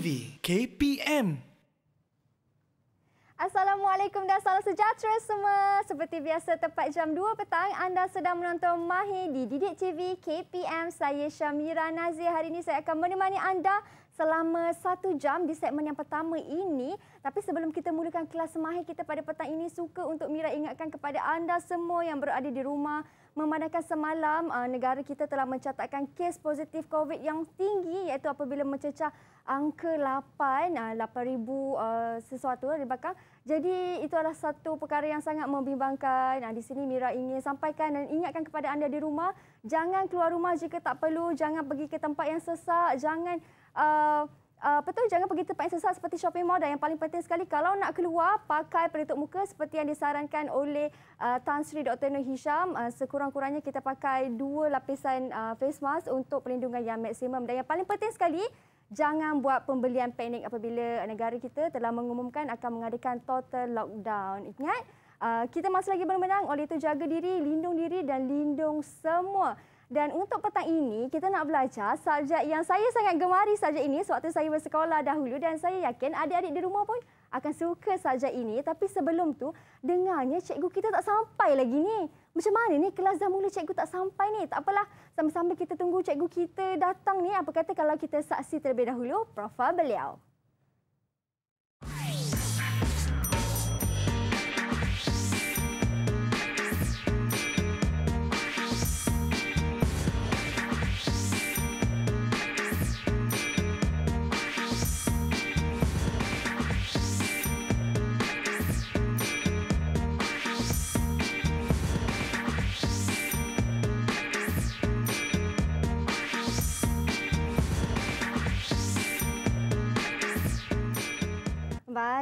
TV KPM Assalamualaikum dan salam sejahtera semua. Seperti biasa tepat jam 2 petang anda sedang menonton Mahi di Didik TV KPM. Saya Syamira Nazir. Hari ini saya akan menemani anda selama satu jam di segmen yang pertama ini. Tapi sebelum kita mulakan kelas mahir kita pada petang ini, suka untuk Mira ingatkan kepada anda semua yang berada di rumah. Memandangkan semalam, uh, negara kita telah mencatatkan kes positif COVID yang tinggi iaitu apabila mencecah angka 8, 8,000 uh, uh, sesuatu di belakang. Jadi itu adalah satu perkara yang sangat membimbangkan. Di sini Mira ingin sampaikan dan ingatkan kepada anda di rumah, jangan keluar rumah jika tak perlu, jangan pergi ke tempat yang sesak, jangan Uh, eh, betul eh, jangan pergi tempat yang sesak seperti shopping mall dan yang paling penting sekali kalau nak keluar pakai pelitup muka seperti yang disarankan oleh uh, Tan Sri Dr. Nur Hisham uh, sekurang-kurangnya kita pakai dua lapisan uh, face mask untuk perlindungan yang maksimum dan yang paling penting sekali jangan buat pembelian panik apabila negara kita telah mengumumkan akan mengadakan total lockdown ingat uh, kita masih lagi bermenang oleh itu jaga diri lindung diri dan lindung semua dan untuk petang ini, kita nak belajar subjek yang saya sangat gemari subjek ini sewaktu saya bersekolah dahulu dan saya yakin adik-adik di rumah pun akan suka subjek ini. Tapi sebelum tu dengarnya cikgu kita tak sampai lagi ni. Macam mana ni kelas dah mula cikgu tak sampai ni? Tak apalah, sambil-sambil kita tunggu cikgu kita datang ni. Apa kata kalau kita saksi terlebih dahulu profil beliau?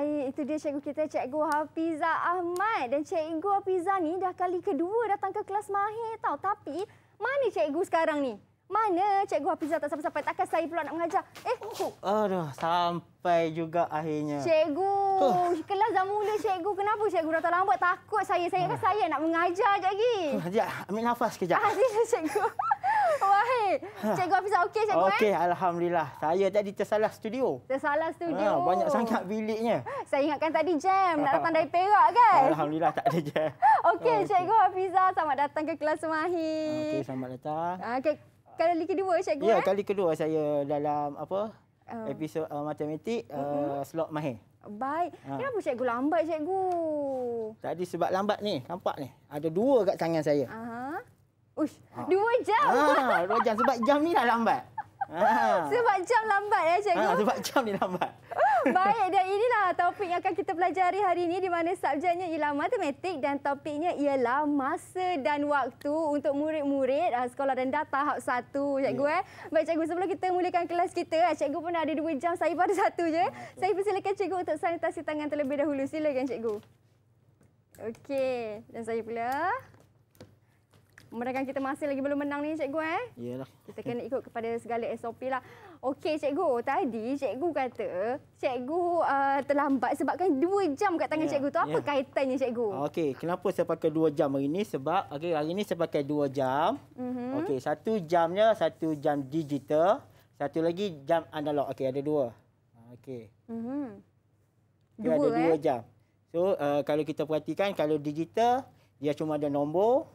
baik. Itu dia cikgu kita, cikgu Hafiza Ahmad. Dan cikgu Hafiza ni dah kali kedua datang ke kelas Mahir tau. Tapi, mana cikgu sekarang ni? Mana cikgu Hafiza tak sampai-sampai? Takkan saya pula nak mengajar? Eh, oh, Aduh, sampai juga akhirnya. Cikgu, huh. kelas dah mula cikgu. Kenapa cikgu datang lambat? Takut saya. Saya huh. kan saya nak mengajar sekejap lagi. Sekejap, ambil nafas sekejap. Ah, sila ya, cikgu. Wahai, ha. Cikgu Hafizah okey Cikgu okay, eh? Okey, Alhamdulillah. Saya tadi tersalah studio. Tersalah studio. Ha, banyak sangat biliknya. Saya ingatkan tadi jam nak datang dari Perak kan? Alhamdulillah tak ada jam. Okey, okay. Cikgu Hafizah selamat datang ke kelas Mahi. Okey, selamat datang. Ah, okey, kali kedua Cikgu ya, eh? kali kedua saya dalam apa? Um. Episod uh, matematik uh -huh. slot Mahi. Baik. Kenapa ha. Cikgu lambat Cikgu? Tadi sebab lambat ni, nampak ni. Ada dua kat tangan saya. Aha. Uish, ha. dua jam. Ha, dua jam sebab jam ni dah lambat. Ha. Sebab jam lambat ya cikgu. Ha, sebab jam ni lambat. Baik, dan inilah topik yang akan kita pelajari hari ini di mana subjeknya ialah matematik dan topiknya ialah masa dan waktu untuk murid-murid sekolah dan data tahap satu, cikgu. Ya. Eh. Baik, cikgu, sebelum kita mulakan kelas kita, cikgu pun ada dua jam, saya pada satu je. Saya persilakan cikgu untuk sanitasi tangan terlebih dahulu. Silakan, cikgu. Okey, dan saya pula. Mereka kita masih lagi belum menang ni cikgu eh. Iyalah. Kita kena ikut kepada segala SOP lah. Okey cikgu, tadi cikgu kata cikgu uh, terlambat sebabkan 2 jam kat tangan yeah. cikgu tu. Apa yeah. kaitannya cikgu? Okey, kenapa saya pakai 2 jam hari ni? Sebab okey hari ni saya pakai 2 jam. Mm -hmm. Okey, satu jamnya satu jam digital, satu lagi jam analog. Okey, ada dua. Okey. Mhm. Mm okay, ada 2 eh? jam. So uh, kalau kita perhatikan kalau digital dia cuma ada nombor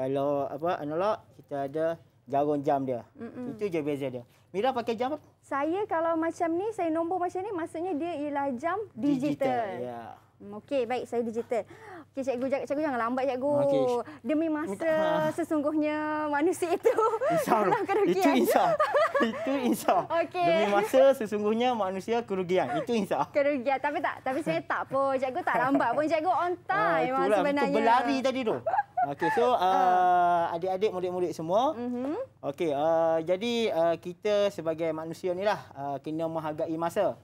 kalau apa analog kita ada jarum jam dia. Mm-mm. Itu je beza dia. Mira pakai jam apa? Saya kalau macam ni saya nombor macam ni maksudnya dia ialah jam digital. digital yeah. Hmm, okey, baik saya digital. Okey cikgu, cikgu, cikgu jangan lambat cikgu. Ah, okay. Demi masa sesungguhnya manusia itu insaf. Itu insaf. Itu insaf. Okay. Demi masa sesungguhnya manusia kerugian. Itu insaf. Kerugian. Tapi tak, tapi saya tak apa. Cikgu tak lambat pun cikgu on ah, time uh, itulah, sebenarnya. Itu berlari tadi tu. Okey, so ah. uh, adik-adik, murid-murid semua. Mm -hmm. Okey, uh, jadi uh, kita sebagai manusia ni lah uh, kena menghargai masa.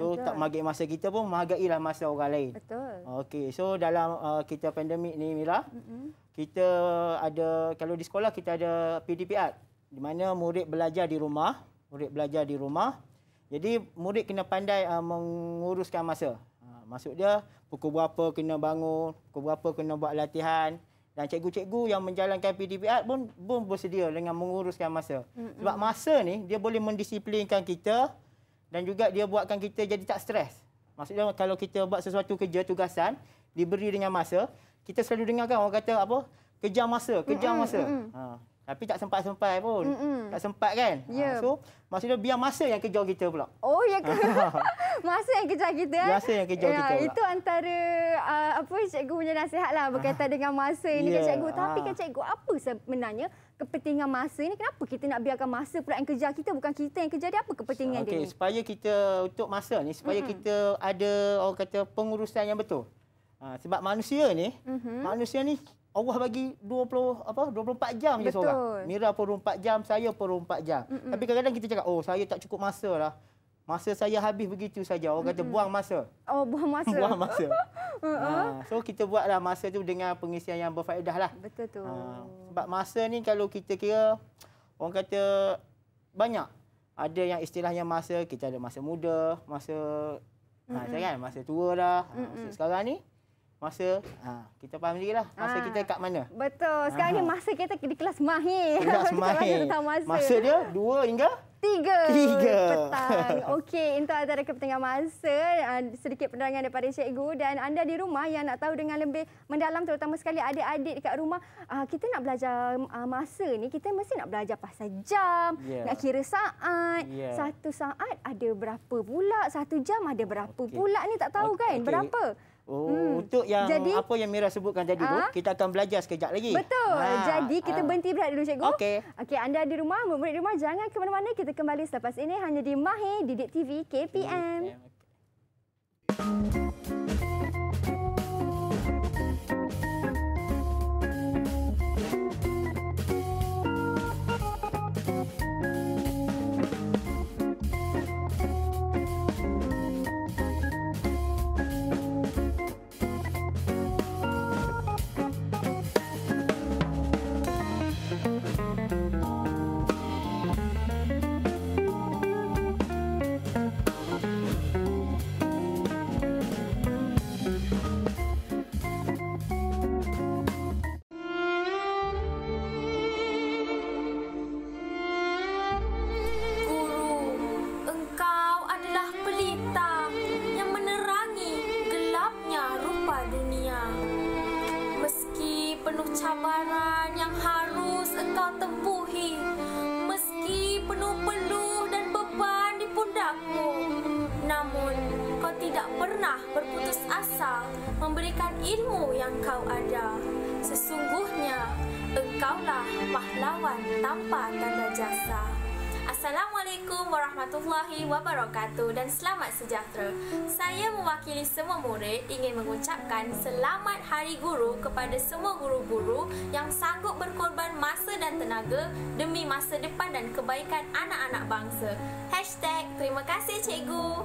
So Betul. tak magai masa kita pun lah masa orang lain. Betul. Okey, so dalam uh, kita pandemik ni Mira, mm-hmm. kita ada kalau di sekolah kita ada PDPR di mana murid belajar di rumah, murid belajar di rumah. Jadi murid kena pandai uh, menguruskan masa. Uh, maksud dia pukul berapa kena bangun, pukul berapa kena buat latihan dan cikgu-cikgu yang menjalankan PDPR pun pun bersedia dengan menguruskan masa. Mm-hmm. Sebab masa ni dia boleh mendisiplinkan kita dan juga dia buatkan kita jadi tak stres. Maksudnya kalau kita buat sesuatu kerja tugasan diberi dengan masa, kita selalu dengar kan orang kata apa? Kejar masa, kejar masa. Mm-hmm. Ha. Tapi tak sempat-sempat pun. Mm-mm. Tak sempat kan? Yeah. Ha, ya. so, maksudnya biar masa yang kejar kita pula. Oh, ya ke? masa yang kejar kita. Eh? Masa yang kejar yeah, kita pula. Itu antara uh, apa cikgu punya nasihat lah berkaitan ah. dengan masa ini yeah. kan cikgu. Tapi kan ah. cikgu, apa sebenarnya kepentingan masa ini? Kenapa kita nak biarkan masa pula yang kejar kita? Bukan kita yang kejar dia. Apa kepentingan okay, dia ini? Supaya kita, untuk masa ni, supaya mm-hmm. kita ada orang kata pengurusan yang betul. Ha, sebab manusia ni, mm-hmm. manusia ni Allah bagi 20 apa 24 jam Betul. je seorang. Mira pun 24 jam, saya pun 24 jam. Mm-mm. Tapi kadang-kadang kita cakap, oh saya tak cukup masa lah. Masa saya habis begitu saja. Orang mm-hmm. kata buang masa. Oh, buang masa. buang masa. uh-huh. Ha, so, kita buatlah masa tu dengan pengisian yang berfaedah lah. Betul tu. Ha. Sebab masa ni kalau kita kira, orang kata banyak. Ada yang istilahnya masa, kita ada masa muda, masa mm-hmm. ha, kan? masa tua dah. Ha. Mm-hmm. Sekarang ni, masa ha, kita faham juga lah masa ha, kita kat mana. Betul. Ah. Sekarang ha. ni masa kita di kelas mahir. Kelas mahir. masa. masa dia dua hingga? Tiga. Tiga. Petang. Okey, itu antara kepentingan masa. Ah, sedikit penerangan daripada Cikgu. Dan anda di rumah yang nak tahu dengan lebih mendalam terutama sekali adik-adik dekat rumah. Kita nak belajar masa ni, kita mesti nak belajar pasal jam. Yeah. Nak kira saat. Yeah. Satu saat ada berapa pula. Satu jam ada berapa okay. pula ni tak tahu okay. kan. Berapa? Okay. Oh, hmm. untuk yang jadi, apa yang Mira sebutkan tadi tu, ah. kita akan belajar sekejap lagi. Betul. Ha, jadi kita ha. berhenti berhenti dulu cikgu. Okey. Okey, anda di rumah, murid-murid rumah jangan ke mana-mana. Kita kembali selepas ini hanya di Mahir Didik TV KPM. KPM. berdasarkan ilmu yang kau ada. Sesungguhnya, engkaulah pahlawan tanpa tanda jasa. Assalamualaikum warahmatullahi wabarakatuh dan selamat sejahtera. Saya mewakili semua murid ingin mengucapkan selamat Hari Guru kepada semua guru-guru yang sanggup berkorban masa dan tenaga demi masa depan dan kebaikan anak-anak bangsa. Hashtag terima kasih cikgu.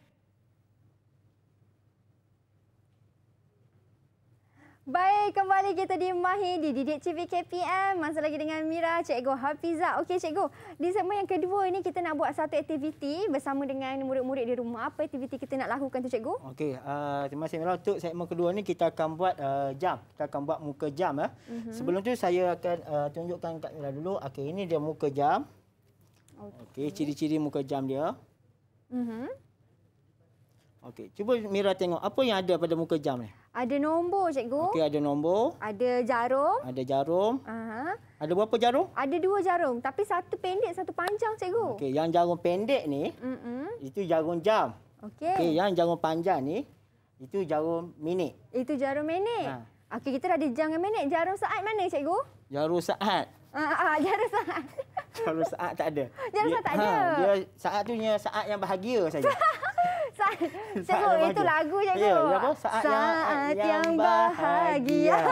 Baik, kembali kita di Mahi di Didik TV KPM. Masih lagi dengan Mira, Cikgu Hafiza. Okey, Cikgu. Di segmen yang kedua ini, kita nak buat satu aktiviti bersama dengan murid-murid di rumah. Apa aktiviti kita nak lakukan tu, Cikgu? Okey, uh, terima kasih Mira. Untuk segmen kedua ini, kita akan buat uh, jam. Kita akan buat muka jam. Eh. Uh mhm. -huh. Sebelum tu saya akan uh, tunjukkan kat Mira dulu. Okey, ini dia muka jam. Okey, okay, ciri-ciri muka jam dia. Uh mhm. -huh. Okey, cuba Mira tengok apa yang ada pada muka jam ni. Eh? Ada nombor, cikgu. Okey, ada nombor. Ada jarum. Ada jarum. Aha. Ada berapa jarum? Ada dua jarum. Tapi satu pendek, satu panjang, cikgu. Okey, yang jarum pendek ni, mm -mm. itu jarum jam. Okey. Okey, yang jarum panjang ni, itu jarum minit. Itu jarum minit. Ha. Okey, kita dah ada jarum yang minit. Jarum saat mana, cikgu? Jarum saat. Ah, ah, ah jarum saat. Jarum saat tak ada. Jarum saat tak ada. Ha, dia saatnya saat yang bahagia saja. Saat, saat yang itu lagu je tu. Ya, yeah, apa? Saat, saat yang, yang bahagia.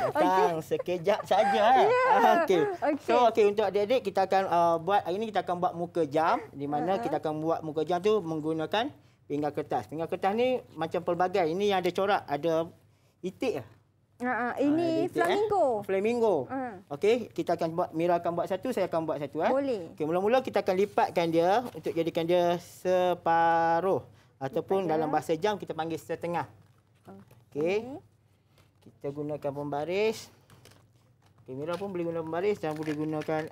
Tang okay. sekejap saja. Eh. Yeah. Ya. Okey. Okay. So okay untuk adik-adik kita akan uh, buat hari ini kita akan buat muka jam di mana uh -huh. kita akan buat muka jam tu menggunakan pinggang kertas. Pinggang kertas ni macam pelbagai. Ini yang ada corak, ada itik Uh, uh, ini uh, flamingo. Eh? Flamingo. Uh. Okey, kita akan buat Mira akan buat satu, saya akan buat satu eh. Boleh. Okey, mula-mula kita akan lipatkan dia untuk jadikan dia separuh ataupun lipatkan. dalam bahasa jam kita panggil setengah. Okey. Kita gunakan pembaris. Okay, Mira pun boleh guna pembaris dan boleh gunakan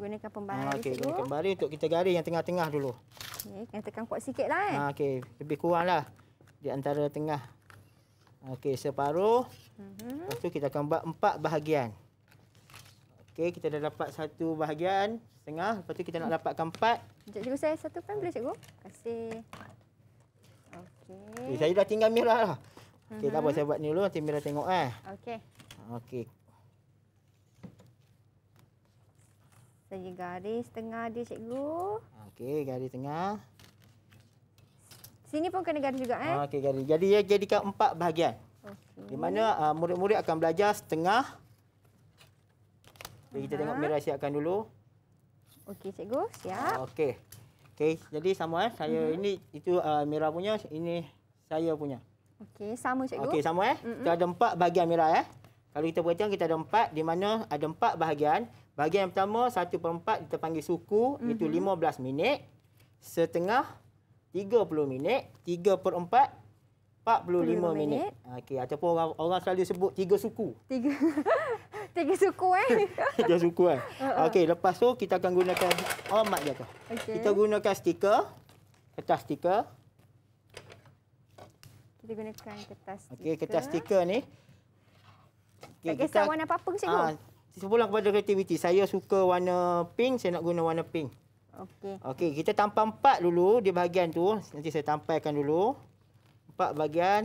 gunakan pembaris. Ah, uh, Okey, gunakan pembaris untuk kita garis yang tengah-tengah dulu. Okey, kena tekan kuat sikitlah eh. Uh, Okey, lebih kuranglah di antara tengah. Okey, separuh. Mm-hmm. Lepas tu kita akan buat empat bahagian. Okey, kita dah dapat satu bahagian. Setengah. Lepas tu kita nak dapatkan empat. Sekejap cikgu saya satu kan, boleh cikgu? Terima kasih. Okey. Okay, eh, saya dah tinggal Mira lah. Mm-hmm. Okey, tak apa. Mhm. Saya buat ni dulu. Nanti Mira tengok eh. Okey. Okey. Saya garis tengah dia cikgu. Okey, garis tengah. Sini pun kena gaduh juga eh. Okey gaduh. Jadi ia jadikan empat bahagian. Okay. Di mana uh, murid-murid uh, akan belajar setengah. Jadi kita tengok Mira siapkan dulu. Okey cikgu, siap. Uh, Okey. Okey, jadi sama eh. Saya mm -hmm. ini itu uh, Mira punya, ini saya punya. Okey, sama cikgu. Okey, sama eh. Mm -mm. Kita ada empat bahagian Mira eh. Kalau kita perhatikan kita ada empat di mana ada empat bahagian. Bahagian yang pertama 1/4 kita panggil suku, mm -hmm. itu 15 mm-hmm. minit. Setengah 30 minit, 3 per 4, 45 minit. minit. Ah, okey, ataupun orang, orang selalu sebut tiga suku. Tiga, tiga suku eh. tiga suku eh. Uh -uh. Okey, lepas tu kita akan gunakan omat dia tu. Okay. Kita gunakan stiker, kertas stiker. Kita gunakan kertas stiker. Okey, kertas stiker ni. Okay, tak kisah kita, warna apa-apa ke cikgu? Uh, ah, sebulan kepada kreativiti. Saya suka warna pink, saya nak guna warna pink. Okey. Okey, kita tampal empat dulu di bahagian tu. Nanti saya tampalkan dulu. Empat bahagian.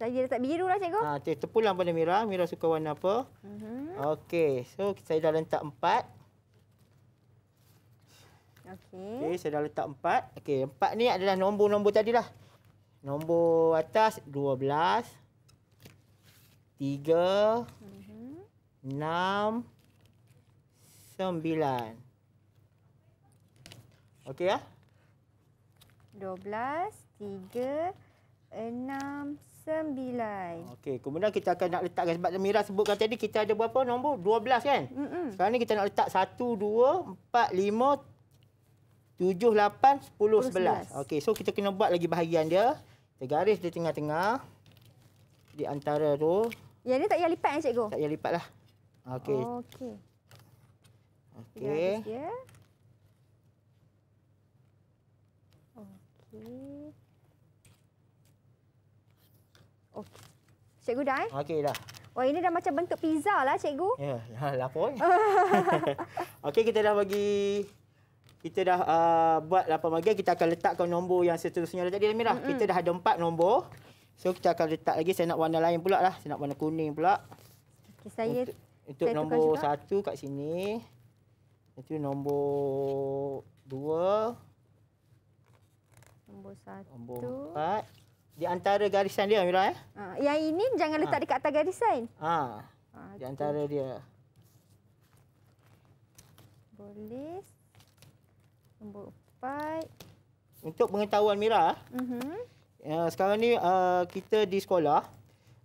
Saya letak biru lah cikgu. Ha, ah, tu terpulang pada Mira. Mira suka warna apa. Uh mhm. -huh. Okey, so saya dah letak empat. Okey. Okey, saya dah letak empat. Okey, empat ni adalah nombor-nombor tadi lah. Nombor atas, dua belas. Tiga. Mhm. Enam. Uh -huh sembilan. Okey ya? Dua belas, tiga, enam, sembilan. Okey, kemudian kita akan nak letakkan. Sebab Mira sebutkan tadi kita ada berapa nombor? Dua belas kan? Mm -mm. Sekarang ni kita nak letak satu, dua, empat, lima, tujuh, lapan, sepuluh, sebelas. Okey, so kita kena buat lagi bahagian dia. Kita garis di tengah-tengah. Di antara tu. Ya, ni tak payah lipat kan, Cikgu? Tak payah lipat lah. Okey. Okey. Okey. Okey. Okey. Okey. Cikgu dah eh? Okey dah. Wah, oh, ini dah macam bentuk pizza lah cikgu. Ya, yeah, ya, lapor. Okey, kita dah bagi kita dah uh, buat 8 bahagian, kita akan letakkan nombor yang seterusnya tadi dah merah. Mm -hmm. Kita dah ada empat nombor. So kita akan letak lagi saya nak warna lain pula lah. Saya nak warna kuning pula. Okey, saya untuk, untuk saya nombor satu, kat sini. Itu nombor dua. Nombor satu. Nombor empat. Di antara garisan dia, Mira. Eh? Ha, yang ini jangan ha. letak ha. dekat atas garisan. Ha. ha di antara dia. Boleh. Nombor empat. Untuk pengetahuan Mira, uh eh? -huh. Mhm. uh, ya, sekarang ni uh, kita di sekolah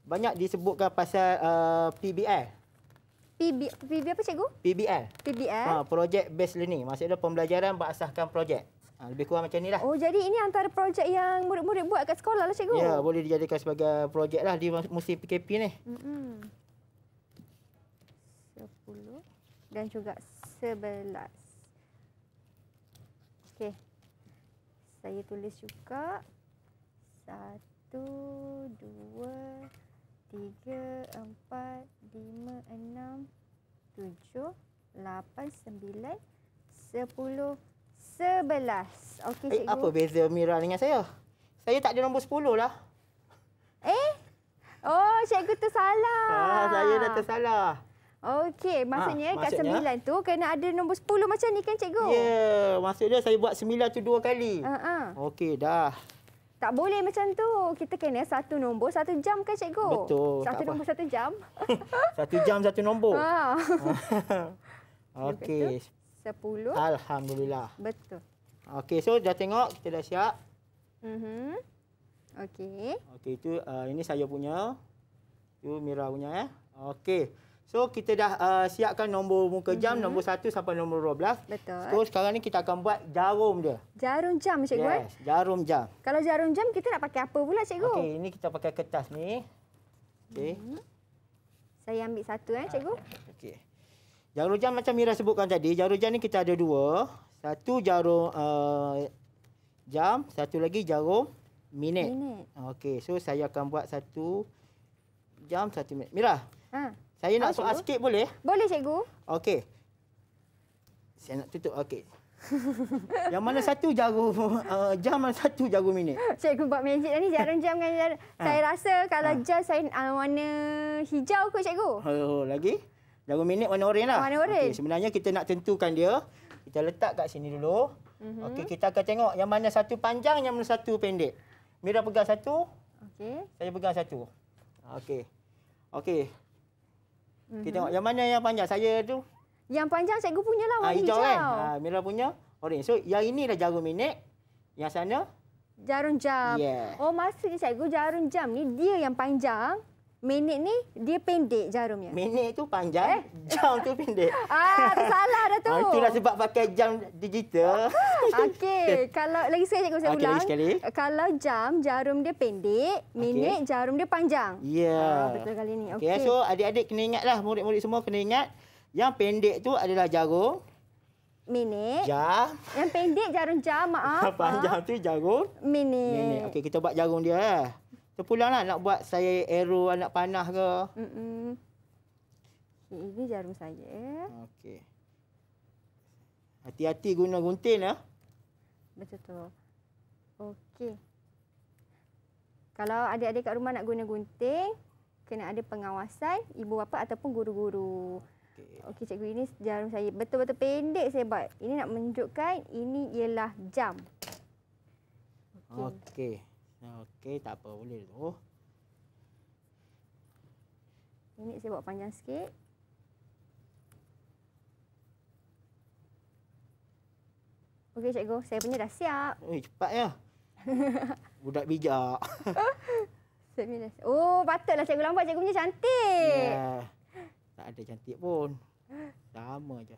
banyak disebutkan pasal uh, eh, PBL. PB, PB apa cikgu? PBL. PBL. Ha, ah, Project Based Learning. Maksudnya pembelajaran berasaskan projek. Ha, lebih kurang macam ni lah. Oh, jadi ini antara projek yang murid-murid buat kat sekolah lah cikgu? Ya, boleh dijadikan sebagai projek lah di musim PKP ni. Sepuluh mm-hmm. dan juga sebelas. Okey. Saya tulis juga. Satu, dua, tiga tiga, empat, lima, enam, tujuh, lapan, sembilan, sepuluh, sebelas. Okey, eh, cikgu. Eh, apa beza Mira dengan saya? Saya tak ada nombor sepuluh lah. Eh? Oh, cikgu tersalah. Ah, saya dah tersalah. Okey, maksudnya ha, kat sembilan tu kena ada nombor sepuluh macam ni kan cikgu? Ya, yeah, maksudnya saya buat sembilan tu dua kali. Uh ah, -huh. Ah. Okey, dah. Tak boleh macam tu. Kita kena satu nombor satu jam ke kan, cikgu? Betul. Satu nombor apa. satu jam. satu jam satu nombor. Ha. Okey. Sepuluh. Alhamdulillah. Betul. Okey, so dah tengok kita dah siap. Mhm. Mm Okey. Okey, itu uh, ini saya punya. tu Mira punya eh. Okey. So kita dah uh, siapkan nombor muka jam mm -hmm. nombor 1 sampai nombor 12. Betul. So sekarang ni kita akan buat jarum dia. Jarum jam cikgu. Yes, jarum jam. Kalau jarum jam kita nak pakai apa pula cikgu? Okey, ini kita pakai kertas ni. Okey. Mm -hmm. Saya ambil satu eh cikgu. Okey. Jarum jam macam Mira sebutkan tadi, jarum jam ni kita ada dua. Satu jarum uh, jam, satu lagi jarum minit. minit. Okey, so saya akan buat satu jam satu minit. Mira. Ha. Saya nak okay. soal sikit boleh? Boleh cikgu. Okey. Saya nak tutup. Okey. yang mana satu jago uh, jam mana satu jago minit? Cikgu buat magic dah ni jarang jam kan. Ha. Saya rasa kalau ha. jam saya uh, warna hijau ke cikgu. Oh, oh, lagi? Jago minit warna oren lah. Warna oren. Okay, sebenarnya kita nak tentukan dia. Kita letak kat sini dulu. Mm -hmm. Okey, kita akan tengok yang mana satu panjang, yang mana satu pendek. Mira pegang satu. Okey. Saya pegang satu. Okey. Okey. Kita tengok mhm. yang mana yang panjang saya tu? Yang panjang cikgu punya lah warna ha, hijau. hijau. Kan? Ha, merah punya orange. So yang ini dah jarum minit. Yang sana? Jarum jam. Yeah. Oh maksudnya cikgu jarum jam ni dia yang panjang minit ni dia pendek jarumnya. Minit tu panjang, eh? jam tu pendek. Ah, tersalah dah tu. Ah, itulah sebab pakai jam digital. Ah, okey, kalau lagi sekali cakap saya okay, ulang. Sekali. Kalau jam jarum dia pendek, minit okay. jarum dia panjang. Ya. Yeah. Ah, betul kali ni. Okey. Okay, so adik-adik kena ingatlah, murid-murid semua kena ingat yang pendek tu adalah jarum minit. Jam. Yang pendek jarum jam, maaf. Panjang ha? tu jarum minit. Minit. Okey, kita buat jarum dia. Eh terpulang lah nak buat saya aero anak panah ke. Mm-mm. Ini jarum saya. Okey. Hati-hati guna gunting ya. Betul tu. Okey. Kalau adik-adik kat rumah nak guna gunting, kena ada pengawasan ibu bapa ataupun guru-guru. Okey, okay, cikgu ini jarum saya. Betul-betul pendek saya buat. Ini nak menunjukkan ini ialah jam. Okey. Okay. Okey, tak apa. Boleh tu. Ini saya buat panjang sikit. Okey, cikgu. Saya punya dah siap. Eh, cepat ya. Budak bijak. Saya oh, patutlah cikgu lambat. Cikgu punya cantik. Ya. Yeah. Tak ada cantik pun. Sama je.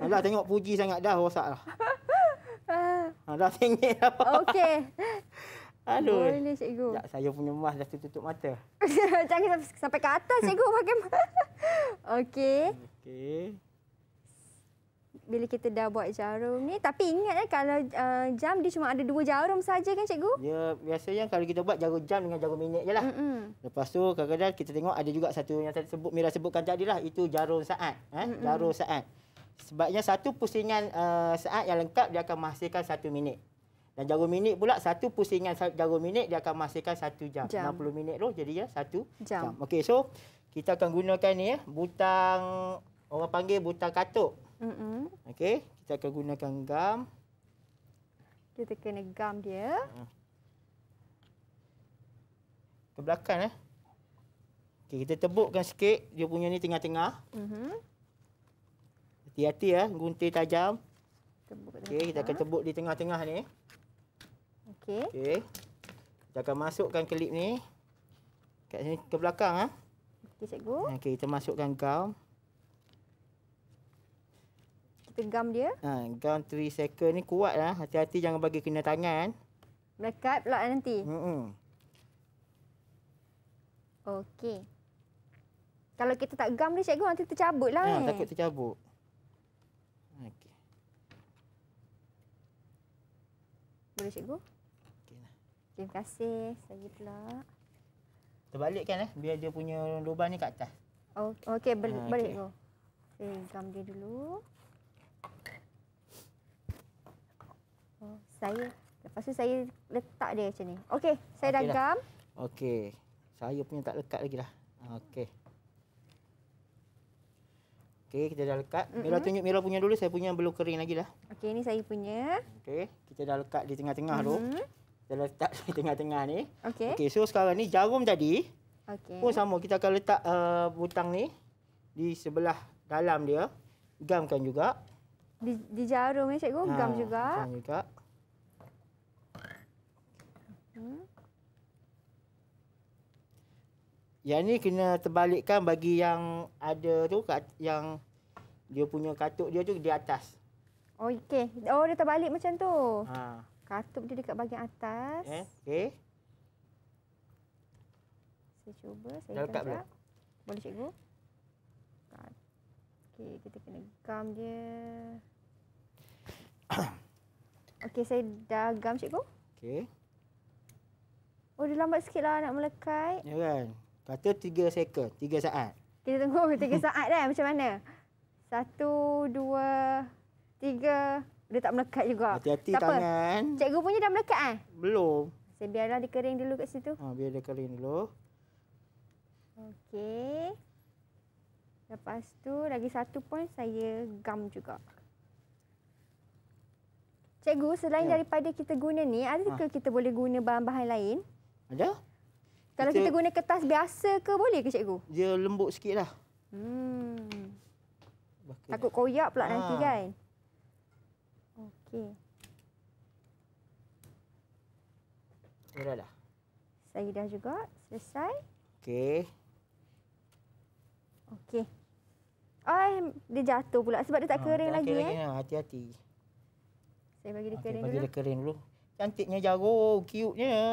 Alah, tengok puji sangat dah. Rosak lah. Alah, tengok apa? Okey. Aduh. Boleh cikgu. Tak saya punya mas, dah tertutup mata. Jangan sampai sampai ke atas cikgu pakai mask. Okey. Okey. Bila kita dah buat jarum ni tapi ingat ingatlah eh, kalau uh, jam dia cuma ada dua jarum saja kan cikgu? Ya, biasanya kalau kita buat jarum jam dengan jarum minyak jelah. Mm -mm. Lepas tu kadang-kadang kita tengok ada juga satu yang saya sebut Mira sebutkan tadi lah itu jarum saat, eh? mm -mm. jarum saat. Sebabnya satu pusingan uh, saat yang lengkap dia akan menghasilkan satu minit. Dan jarum minit pula, satu pusingan jarum minit, dia akan masukkan satu jam. jam. 60 minit tu, jadi ya, satu jam. jam. Okey, so kita akan gunakan ni ya, butang, orang panggil butang katuk. Mm-hmm. Okey, kita akan gunakan gam. Kita kena gam dia. Ke belakang eh. Okey, kita tebukkan sikit dia punya ni tengah-tengah. Mm-hmm. Hati-hati ya, gunting tajam. Okey, kita akan tebuk di tengah-tengah ni. Okey. Okey. Kita akan masukkan klip ni kat sini ke belakang ah. Okey cikgu. Okey kita masukkan gam. Kita gum dia. Ha gum 3 second ni kuatlah. Hati-hati jangan bagi kena tangan. Melekat pula nanti. Hmm. -mm. Okey. Kalau kita tak gam dia cikgu nanti tercabutlah kan. Ha, eh. takut tercabut. Okey. Boleh cikgu? Terima kasih. Saya pula. Terbalikkan eh biar dia punya lubang ni kat atas. Oh, okey, ber- okay. Ah, balik tu. Okay. gam dia dulu. Oh, saya lepas tu saya letak dia macam ni. Okey, saya okay dah lah. gam. Okey. Saya punya tak lekat lagi lah. Ah, okey. Okey, kita dah lekat. Mira mm-hmm. tunjuk Mira punya dulu, saya punya belum kering lagi lah. Okey, ini saya punya. Okey, kita dah lekat di tengah-tengah mm-hmm. tu kita letak di tengah-tengah ni. Okey. Okey, so sekarang ni jarum tadi okay. pun sama. Kita akan letak uh, butang ni di sebelah dalam dia. Gamkan juga. Di, di jarum ni cikgu, ha, gam juga. Gam juga. Hmm. Yang ni kena terbalikkan bagi yang ada tu, kat, yang dia punya katuk dia tu di atas. Oh, okey. Oh, dia terbalik macam tu. Haa katup dia dekat bahagian atas. Eh, okey. Saya cuba, saya Dah lekat Boleh cikgu? Ah, okey, kita kena gam dia. okey, saya dah gam cikgu. Okey. Oh, dia lambat sikitlah nak melekat. Ya kan? Kata tiga second, tiga saat. Kita tunggu tiga saat dah macam mana? Satu, dua, tiga. Dia tak melekat juga. Hati-hati tangan. Apa? Cikgu punya dah melekat eh? Belum. Saya biarlah dia kering dulu kat situ. Ha, biar dia kering dulu. Okey. Lepas tu lagi satu pun saya gam juga. Cikgu, selain ya. daripada kita guna ni, adakah ha. kita boleh guna bahan-bahan lain? Ada. Kalau kita, kita guna kertas biasa ke boleh ke cikgu? Dia lembut sikitlah. Hmm. Takut koyak pula ha. nanti kan? Okey. Sudah dah. Saya dah juga selesai. Okey. Okey. oh dia jatuh pula sebab dia tak ha, kering tak lagi kering eh. Lah. Hati-hati. Saya bagi dia okay, kering bagi dulu. Bagi dia kering dulu. Cantiknya jarum, cute-nya.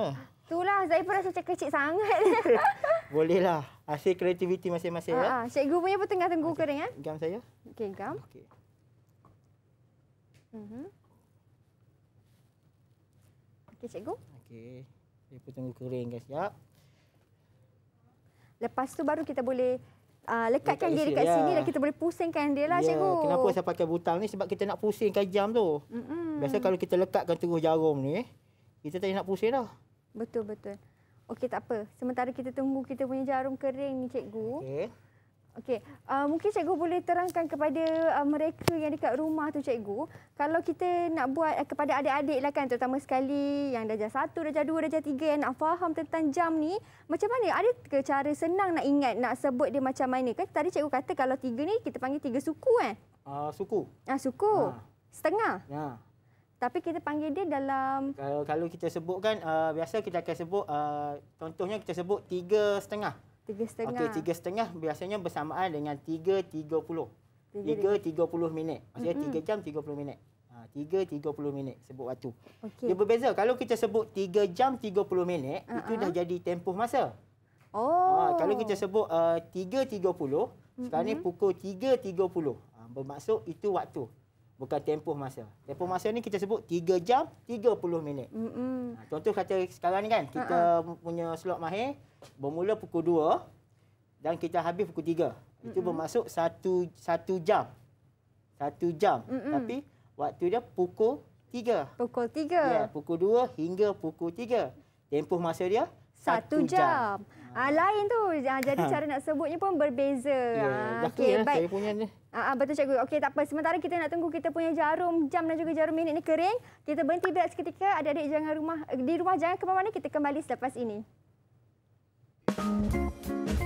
Itulah, saya pun rasa kecil sangat. Bolehlah. Hasil kreativiti masing-masing. ya. Ha. Cikgu punya pun tengah tunggu okay. kering. Eh? Gam saya. Okey, gam. Okey. Mm-hmm. Okey cikgu. Okey. kita tunggu kering kan siap. Lepas tu baru kita boleh uh, lekatkan dia dekat sini ya. dan kita boleh pusingkan dia lah ya. cikgu. Kenapa saya pakai butang ni? Sebab kita nak pusingkan jam tu. Mm-mm. Biasa kalau kita lekatkan terus jarum ni, kita tak nak pusing dah. Betul, betul. Okey tak apa. Sementara kita tunggu kita punya jarum kering ni cikgu. Okey. Okey, uh, mungkin cikgu boleh terangkan kepada uh, mereka yang dekat rumah tu cikgu, kalau kita nak buat uh, kepada adik-adik lah kan, terutama sekali yang darjah satu, darjah dua, darjah tiga yang nak faham tentang jam ni, macam mana? Ada ke cara senang nak ingat, nak sebut dia macam mana? Kan tadi cikgu kata kalau tiga ni, kita panggil tiga suku Eh? Uh, suku. Ah, suku. Uh. Setengah? Ya. Uh. Tapi kita panggil dia dalam... Kalau, kalau kita sebut kan, uh, ah, biasa kita akan sebut, uh, contohnya kita sebut tiga setengah. Tiga Okey, tiga setengah biasanya bersamaan dengan tiga tiga puluh. Tiga tiga puluh minit. Maksudnya tiga mm-hmm. jam tiga puluh minit. Ha, tiga tiga puluh minit sebut waktu. Okay. Dia berbeza. Kalau kita sebut tiga jam tiga puluh minit, uh-huh. itu ah. dah jadi tempoh masa. Ha, oh. Ha, kalau kita sebut uh, tiga tiga puluh, sekarang ni pukul tiga tiga puluh. Ha, bermaksud itu waktu bukan tempoh masa. Tempoh masa ni kita sebut 3 jam 30 minit. Mm-hmm. Contoh kata sekarang ni kan, kita uh-huh. punya slot mahir bermula pukul 2 dan kita habis pukul 3. Mm-hmm. Itu bermaksud 1 satu jam. 1 jam. Mm-hmm. Tapi waktu dia pukul 3. Pukul 3. Ya, pukul 2 hingga pukul 3. Tempoh masa dia satu jam. jam. Ha. Lain tu. Ah, jadi ha. cara nak sebutnya pun berbeza. Ya, okay, ah, ya, lah baik. Saya punya ni. Ah betul cikgu. Okey tak apa. Sementara kita nak tunggu kita punya jarum jam dan juga jarum minit ni kering. Kita berhenti berat seketika. Adik-adik jangan rumah di rumah jangan ke mana-mana. Kita kembali selepas ini. Hmm.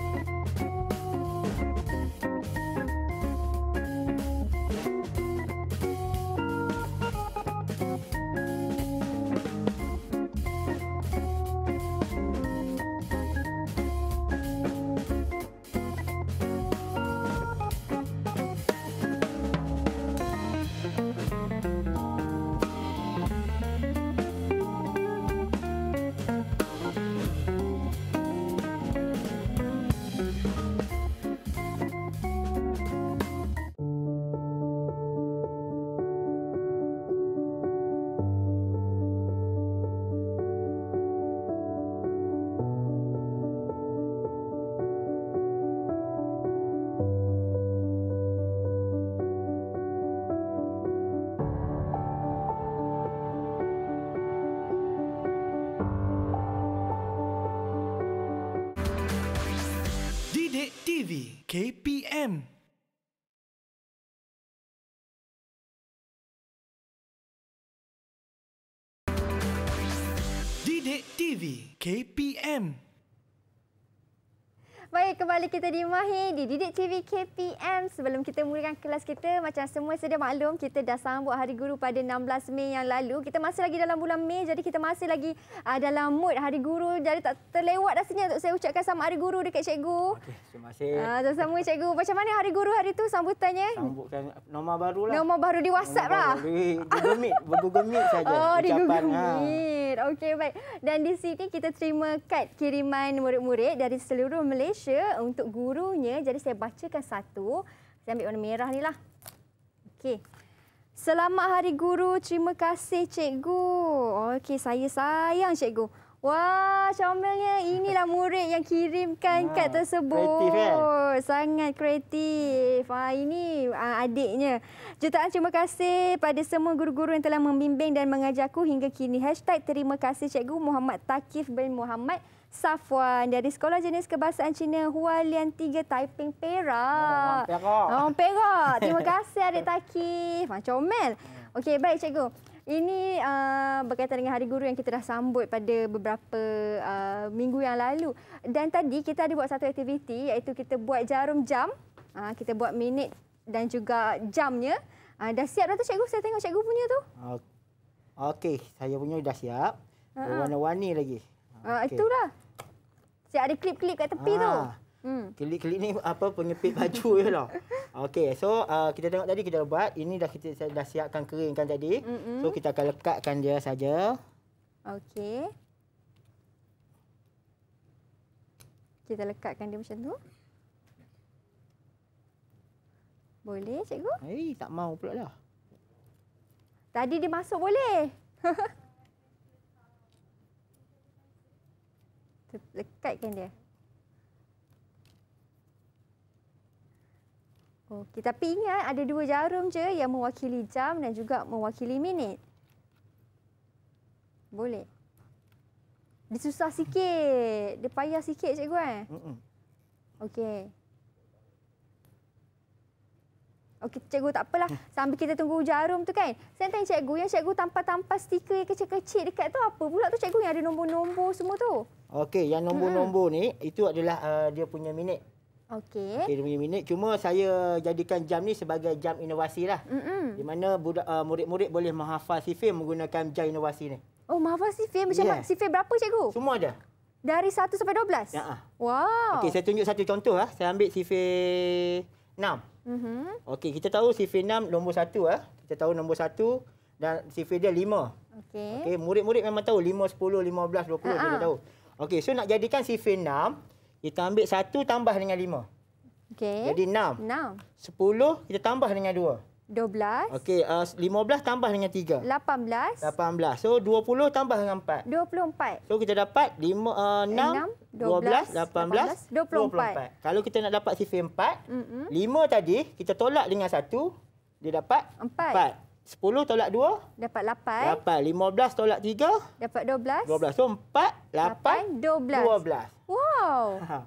KPM. Didik TV KPM. Baik, kembali kita di Mahi di Didik TV KPM. Sebelum kita mulakan kelas kita, macam semua sedia maklum, kita dah sambut Hari Guru pada 16 Mei yang lalu. Kita masih lagi dalam bulan Mei, jadi kita masih lagi uh, dalam mood Hari Guru. Jadi tak terlewat dah untuk saya ucapkan sama Hari Guru dekat Cikgu. Okay, terima kasih. Uh, ah, sama Cikgu. Macam mana Hari Guru hari itu sambutannya? Sambutkan norma baru lah. nomor baru di WhatsApp norma lah. Baru eh, di Google Meet. Google Meet sahaja. Oh, di Google ha. Meet. Okey, baik. Dan di sini kita terima kad kiriman murid-murid dari seluruh Malaysia Malaysia untuk gurunya. Jadi saya bacakan satu. Saya ambil warna merah ni lah. Okey. Selamat Hari Guru. Terima kasih cikgu. Okey, saya sayang cikgu. Wah, comelnya. Inilah murid yang kirimkan kad tersebut. Kreatif kan? Sangat kreatif. Ha, ini ah, adiknya. Jutaan terima kasih pada semua guru-guru yang telah membimbing dan mengajarku hingga kini. Hashtag terima kasih cikgu Muhammad Takif bin Muhammad. Safwan dari Sekolah Jenis Kebahasaan Cina Hualian 3 Taiping Perak. Oh, Perak. Oh, Perak. Terima kasih Adik Takif. Macam Mel. Hmm. Okey, baik Cikgu. Ini uh, berkaitan dengan Hari Guru yang kita dah sambut pada beberapa uh, minggu yang lalu. Dan tadi kita ada buat satu aktiviti iaitu kita buat jarum jam. Uh, kita buat minit dan juga jamnya. Uh, dah siap dah tu Cikgu? Saya tengok Cikgu punya tu. Okey, saya punya dah siap. uh ah, Warna-warni lagi. Uh, okay. Itulah. Saya ada klip-klip kat tepi ah. tu. Klik-klik klip ni apa penyepit baju je lah. Okey, so uh, kita tengok tadi kita buat. Ini dah kita dah siapkan keringkan tadi. Mm-mm. So kita akan lekatkan dia saja. Okey. Kita lekatkan dia macam tu. Boleh, cikgu? Eh, tak mau pula lah. Tadi dia masuk boleh. lekatkan dia. Okey, tapi ingat ada dua jarum je yang mewakili jam dan juga mewakili minit. Boleh. Dia susah sikit. Dia payah sikit cikgu kan? Eh? Okey. Okey, cikgu tak apalah. Sambil kita tunggu jarum tu kan. Saya tanya cikgu, yang cikgu tampar-tampar stiker yang kecil-kecil dekat tu apa pula tu cikgu yang ada nombor-nombor semua tu? Okey, yang nombor-nombor ni itu adalah uh, dia punya minit. Okey. Okey, dia punya minit. Cuma saya jadikan jam ni sebagai jam inovasi lah. Mm-mm. Di mana budak uh, murid-murid boleh menghafal sifir menggunakan jam inovasi ni. Oh, menghafal sifir? Macam yeah. sifir berapa cikgu? Semua ada. Dari 1 sampai 12? Ya. Wow. Okey, saya tunjuk satu contoh lah. Saya ambil sifir 6 mm Okey, kita tahu si Fenam nombor satu. Eh. Kita tahu nombor satu dan si dia lima. Okey. Okey, murid-murid memang tahu lima, sepuluh, lima belas, dua puluh. Ah, ah. tahu. Okey, so nak jadikan si Fenam, kita ambil satu tambah dengan lima. Okey. Jadi enam. Enam. Sepuluh, kita tambah dengan dua. 12. Okey, uh, 15 tambah dengan 3. 18. 18. So 20 tambah dengan 4. 24. So kita dapat 5 uh, 6, 6 12, 12, 18, 18 24. 24. Kalau kita nak dapat sifir 4, mm-hmm. 5 tadi kita tolak dengan 1, dia dapat 4. 4. 10 tolak 2, dapat 8. Dapat 15 tolak 3, dapat 12. 12. So 4, 8, 12, 12. Wow. Ha.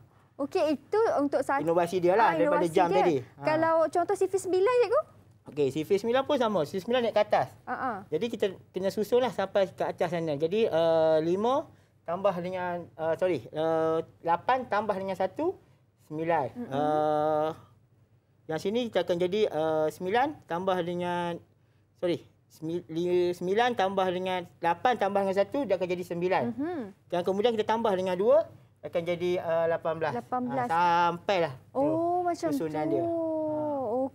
Okey, itu untuk satu. Inovasi dia lah ha, daripada jam dia. tadi. Ha. Kalau contoh sifir 9 je tu? Okey, si phase 9 pun sama. Si 9 naik ke atas. Uh-huh. Jadi kita kena susun lah sampai ke atas sana. Jadi uh, eh, 5 tambah dengan, uh, sorry, uh, eh, 8 tambah dengan 1, 9. Uh-huh. Uh, yang sini kita akan jadi uh, 9 tambah dengan, sorry, 9 tambah dengan 8 tambah dengan 1, dia akan jadi 9. Uh-huh. Mm-hmm. Dan kemudian kita tambah dengan 2, akan jadi uh, 18. 18. Uh, sampailah. Oh, tu, macam tu. dia.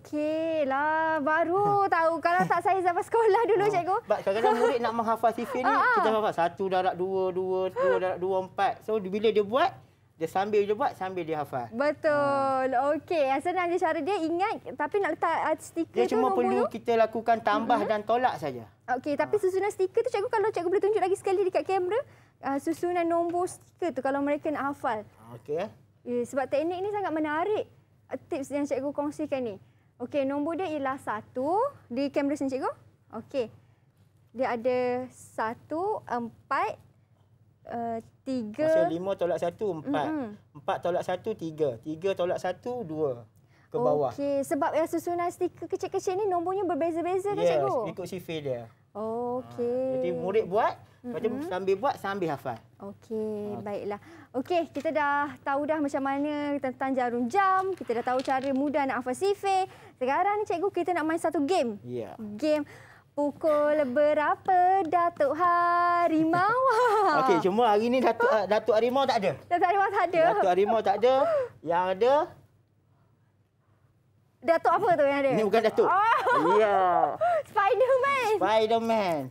Okey lah baru tahu. Kalau tak saya zaman sekolah dulu, oh. cikgu. Sebab kadang-kadang murid nak menghafal sifir ni, ah, ah. kita hafal satu darat dua, dua, dua darat dua, empat. So, bila dia buat, dia sambil dia buat, sambil dia hafal. Betul. Hmm. Okey, Asal senang je cara dia ingat tapi nak letak uh, stiker dia tu Dia cuma perlu kita lakukan tambah hmm. dan tolak saja. Okey, tapi hmm. susunan stiker tu cikgu, kalau cikgu boleh tunjuk lagi sekali dekat kamera, uh, susunan nombor stiker tu kalau mereka nak hafal. Okey. Eh, sebab teknik ni sangat menarik tips yang cikgu kongsikan ni. Okey, nombor dia ialah satu. Di kamera sini, cikgu. Okey. Dia ada satu, empat, uh, tiga. Maksudnya lima tolak satu, empat. Mm-hmm. Empat tolak satu, tiga. Tiga tolak satu, dua. Ke bawah. Okey, sebab ya, susunan stiker kecil-kecil ni nombornya berbeza-beza ke, kan, yeah, cikgu? Ya, ikut sifir dia. okey. Ha, jadi murid buat, mm-hmm. sambil buat, sambil hafal. Okey, ha. baiklah. Okey, kita dah tahu dah macam mana tentang jarum jam. Kita dah tahu cara mudah nak hafal sifir. Sekarang ni cikgu, kita nak main satu game. Ya. Yeah. Game pukul berapa Datuk Harimau? Okey, cuma hari ni Datuk, Datuk Harimau tak ada. Datuk Harimau tak ada. Datuk Harimau tak ada. Yang ada... Datuk apa tu yang ada? Ini bukan Datuk. Oh. Ya. Yeah. Spider-Man.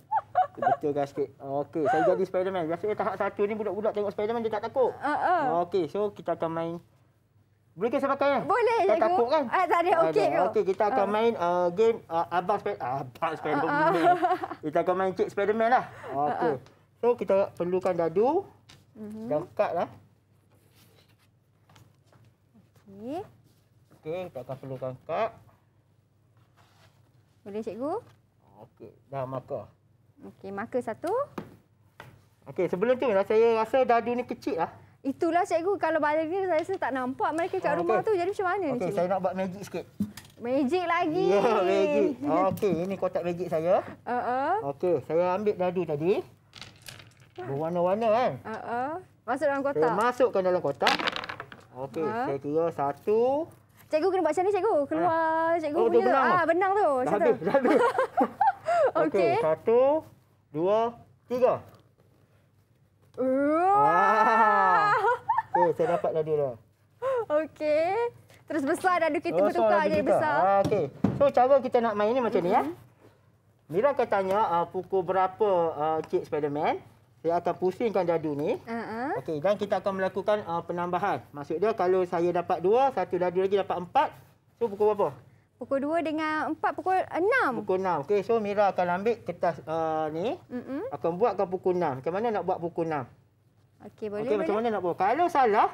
Betulkan sikit. Oh, okey, saya jadi Spiderman. Biasanya tahap satu ni budak-budak tengok Spiderman dia tak takut. Uh, uh. Okey, so kita akan main. Boleh ke saya pakai? Kan? Boleh. Tak takut kan? Ah, tak ada, ah, okey. Okay, kita akan uh. main uh, game uh, Abang Spiderman. Abang Spiderman. Uh, uh. Kita akan main Cik Spiderman lah. Okey. Uh, uh. So, kita perlukan dadu. Uh mhm. -huh. Dan kad lah. Okey. Okay, kita akan perlukan kad. Boleh, cikgu? Okey, dah markah. Okey, marker satu. Okey, sebelum tu lah, saya rasa dadu ni kecil lah. Itulah cikgu, kalau balik ni saya rasa tak nampak mereka kat oh, rumah okay. tu. Jadi macam mana okay, ni Okey, saya nak buat magic sikit. Magic lagi. Ya, yeah, magic. Okey, ini kotak magic saya. Uh -uh. Okey, saya ambil dadu tadi. Berwarna-warna kan? Uh -uh. Masuk dalam kotak. Saya masukkan dalam kotak. Okey, uh. saya kira satu. Cikgu kena buat macam ni cikgu? Keluar uh. cikgu oh, punya. Benang, ah, benang tu. Dah habis, dah habis. Okey. Okay, satu, dua, tiga. Wah, Oh, saya dapat dah dia Okey. Terus besar dah dulu kita oh, bertukar jadi besar. besar. Ah, Okey. So, cara kita nak main ni macam mm -hmm. ni. Ya. Mira mm-hmm. akan tanya uh, pukul berapa uh, Cik Spiderman. Saya akan pusingkan dadu ni. Uh -huh. Okey, dan kita akan melakukan uh, penambahan. Maksud dia kalau saya dapat dua, satu dadu lagi dapat empat. So, pukul berapa? Pukul 2 dengan 4, pukul 6. Pukul 6. Okay, so Mira akan ambil kertas uh, ni. Mm -mm. Akan buatkan pukul 6. Macam mana nak buat pukul 6? Okey, boleh. Okey, macam mana nak buat? Kalau salah,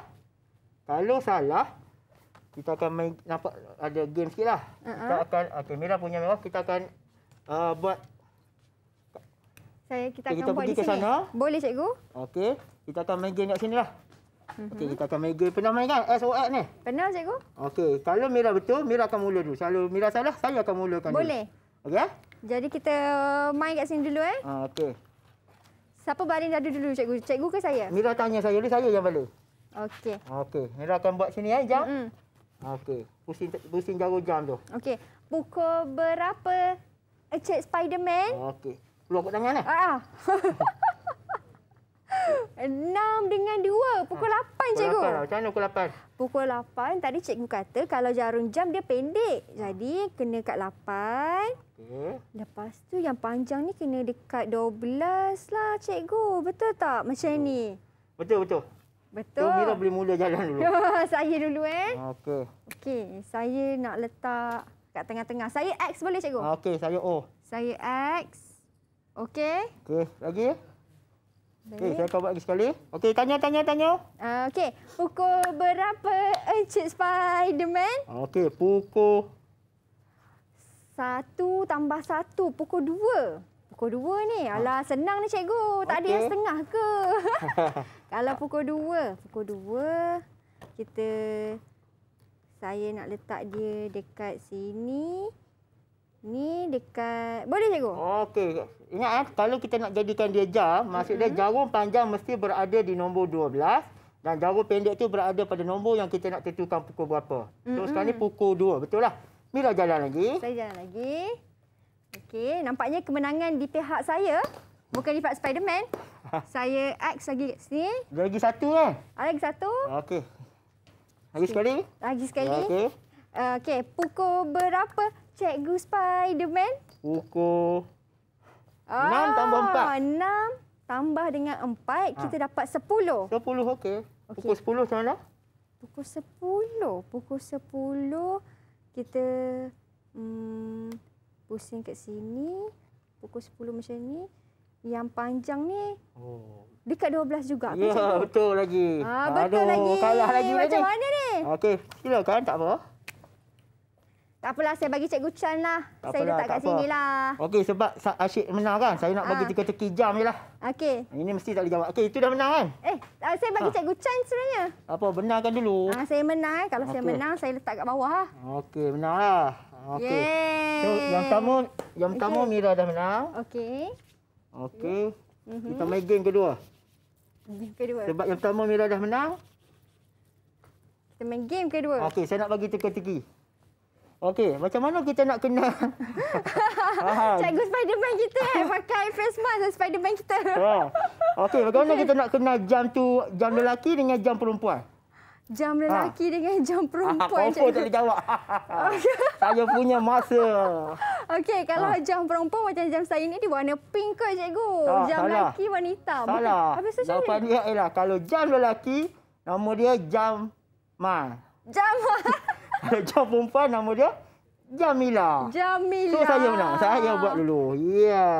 kalau salah, kita akan main, nampak ada game sikit lah. Mm -mm. Kita uh-uh. akan, okay Mira punya merah kita akan uh, buat. Saya, kita okay, akan buat di sini. pergi ke sana. Boleh, cikgu. Okey, kita akan main game kat sini lah. -hmm. Okey, kita akan mega. Pernah main kan SOS ni? Pernah, cikgu. Okey, kalau Mira betul, Mira akan mula dulu. Kalau Mira salah, saya akan mulakan Boleh. dulu. Boleh. Okey? Jadi kita main kat sini dulu, eh? Ah, Okey. Siapa baring dadu dulu, cikgu? Cikgu ke saya? Mira tanya saya dulu, saya yang balik. Okey. Okey, Mira akan buat sini, eh, jam. Mm -hmm. Okey, pusing, pusing jauh jam tu. Okey, pukul berapa Encik Spiderman? Okey. Keluar kat tangan, eh? Ah. ah. Enam dengan dua. Pukul ah, lapan, ha, cikgu. Macam pukul lapan? Pukul lapan. Tadi cikgu kata kalau jarum jam dia pendek. Ah. Jadi, kena kat lapan. Okay. Lepas tu yang panjang ni kena dekat dua belas lah, cikgu. Betul tak macam betul. ni? Betul, betul. Betul. Mira boleh mula jalan dulu. saya dulu, eh. Ah, okey. Okey, saya nak letak kat tengah-tengah. Saya X boleh, cikgu? Okey, saya O. Saya X. Okey. Okey, lagi Okey, saya akan buat lagi sekali. Okey, tanya, tanya, tanya. Uh, Okey, pukul berapa Encik Spiderman? Okey, pukul... Satu tambah satu, pukul dua. Pukul dua ni. Ah. Alah, senang ni, Cikgu. Tak ada okay. yang setengah ke? Kalau pukul dua, pukul dua, kita... Saya nak letak dia dekat sini. Ni dekat... Boleh cikgu? Okey. Ingat eh, kalau kita nak jadikan dia jam, maksud dia mm jarum panjang mesti berada di nombor 12. Dan jarum pendek tu berada pada nombor yang kita nak tentukan pukul berapa. Mm -hmm. So sekarang ni pukul 2, betul lah. Mira jalan lagi. Saya jalan lagi. Okey, nampaknya kemenangan di pihak saya. Bukan di pihak Spiderman. saya X lagi kat sini. lagi satu kan? Eh? Ada ah, lagi satu. Okey. Lagi sekali. Lagi sekali. Ya, okey. Okey, pukul berapa? Cikgu Spiderman. Pukul. Ah, enam tambah empat. Enam tambah dengan empat, ha. kita dapat sepuluh. Sepuluh, okey. Pukul sepuluh macam mana? Pukul sepuluh. Pukul sepuluh, kita hmm, pusing ke sini. Pukul sepuluh macam ni. Yang panjang ni, oh. dekat dua belas juga. Ya, betul lagi. Ha, betul Aduh, lagi. Kalah lagi macam lagi. mana ni? Okey, silakan. Tak apa. Tak apalah saya bagi cikgu Chan lah. Tak saya letak kat sini lah. Okey sebab asyik menang kan. Saya nak bagi ah. tiga teka-teki jam je lah. Okey. Ini mesti tak boleh jawab. Okey itu dah menang kan? Eh ah, saya bagi ha. cikgu Chan sebenarnya. Apa benarkan dulu. Ha, saya menang kan. Kalau okay. saya menang saya letak kat bawah lah. Okey menang lah. Okay. So, yang pertama, yang pertama okay. Mira dah menang. Okey. Okey. Mm-hmm. Kita main game kedua. Game kedua. Sebab yang pertama Mira dah menang. Kita main game kedua. Okey, saya nak bagi teka-teki. Okey, macam mana kita nak kenal? Cikgu Spiderman kita eh, pakai face mask dan Spiderman kita. Ya. Okey, macam mana kita nak kenal jam tu jam lelaki dengan jam perempuan? Jam ha. lelaki ha. dengan jam ah, perempuan. Apa tak boleh jawab. saya punya masa. Okey, kalau ha. jam perempuan macam jam saya ni dia warna pink ke cikgu? Tak, ah, jam salah. lelaki warna hitam. Salah. Habis tu dia mana? Kalau jam lelaki, nama dia jam mal. Jam mal. Macam perempuan nama dia Jamila. Jamila. So saya nak, Saya buat dulu. Ya. Yeah.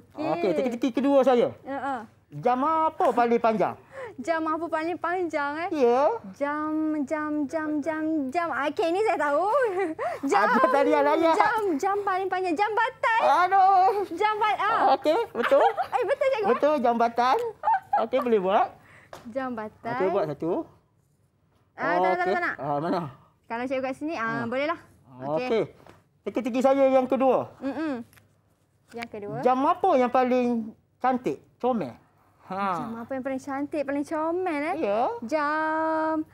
Okey. Okey, teki kedua saya. Uh-uh. Jam apa paling panjang? Jam apa paling panjang eh? Ya. Yeah. Jam, jam, jam, jam, jam. Okey, ini saya tahu. Jam. Ada tadi Jam, jam paling panjang. Jam batan. Aduh. Jam batan. Uh. Okey, betul. eh, betul cikgu. Betul, jam batan. Okey, boleh buat. Jam batan. Okey, buat satu. Ah, uh, okay. tak, tak, mana? Kalau cikgu kat sini, ah, ah. bolehlah. Ah, okey. Okay. Teka-teki saya yang kedua. Mm -mm. Yang kedua. Jam apa yang paling cantik, comel? Ha. Jam apa yang paling cantik, paling comel? Eh? Ya. Jam...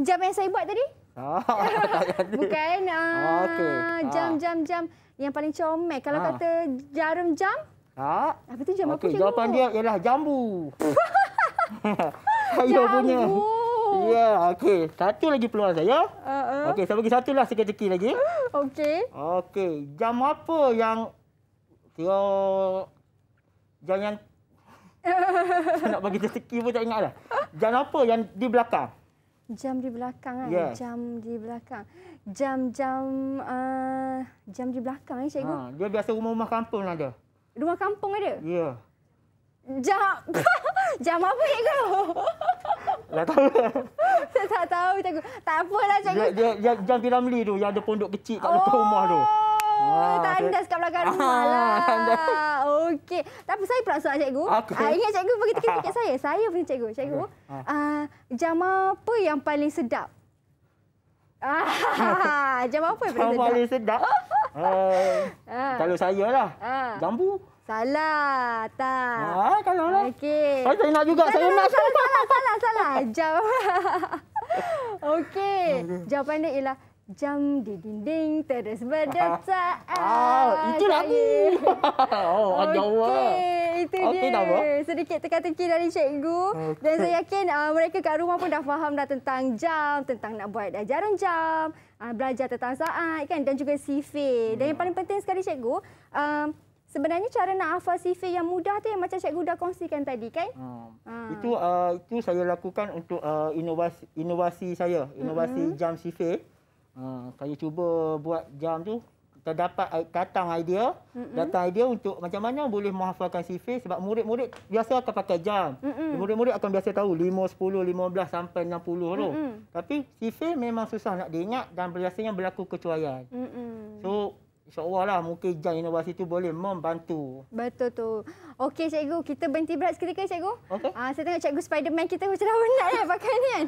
Jam yang saya buat tadi? Ah, Bukan. Jam-jam-jam ah, ah. ah. yang paling comel. Kalau ah. kata jarum jam? Tak. Ah. Apa itu jam okay. apa cikgu? Jawapan dia ialah jambu. jambu. Jambu. Ya, okey. Satu lagi peluang saya. Uh, uh. Okey, saya bagi satu lah seketeki lagi. Okey. Okey, jam apa yang... Kira... Jam yang... saya nak bagi seketeki pun tak ingatlah. Jam apa yang di belakang? Jam di belakang kan? Yeah. Jam di belakang. Jam-jam... Uh, jam di belakang eh, cikgu? Ha, dia biasa rumah-rumah kampung ada. Lah Rumah kampung ada? Ya. Yeah. Jam Jam apa ni kau? Tak tahu Saya tak tahu Tak, tak apalah cakap. dia, dia, Jam piramli tu Yang ada pondok kecil Kat oh. depan rumah tu Wah, tandas kat belakang ah, rumah lah. Okey. Tapi saya pula soal cikgu. Okay. Uh, ingat cikgu pergi tiket tiket saya. Saya punya cikgu. Cikgu, uh, jam apa yang paling sedap? jam apa yang paling sedap? Jam paling sedap? uh, kalau saya lah. Uh. Jambu. Salah, tak. Ha, kalau lah. Okey. Saya tak nak juga, saya nak. Salah, salah, salah, salah, salah. Jam. Okey, jawapan dia ialah jam di dinding terus berdetak. Ah, ah, ah, itu lagu. Oh, okay. ada Okey, itu okay, dia. Nama. Sedikit teka-teki dari cikgu. Okay. Dan saya yakin uh, mereka kat rumah pun dah faham dah tentang jam, tentang nak buat ajaran jam, uh, belajar tentang saat kan dan juga sifir. Hmm. Dan yang hmm. paling penting sekali cikgu, um, Sebenarnya cara nak hafal sifir yang mudah tu yang macam cikgu dah kongsikan tadi kan? Hmm. Hmm. Itu uh, itu saya lakukan untuk uh, inovasi inovasi saya, inovasi hmm. jam sifir. Ha, saya cuba buat jam tu terdapat uh, datang idea, Mm-mm. datang idea untuk macam mana boleh menghafalkan sifir sebab murid-murid biasa akan pakai jam. Mm-mm. Murid-murid akan biasa tahu 5, 10, 15 sampai 60 tu. Mm-mm. Tapi sifir memang susah nak diingat dan biasanya berlaku kecuaian. Mm-mm. So, InsyaAllah lah mungkin Jan Inovasi tu boleh membantu. Betul tu. Okey cikgu, kita berhenti berat seketika cikgu. Okay. Uh, ah, saya tengok cikgu Spiderman kita macam dah penat ya pakai ni kan.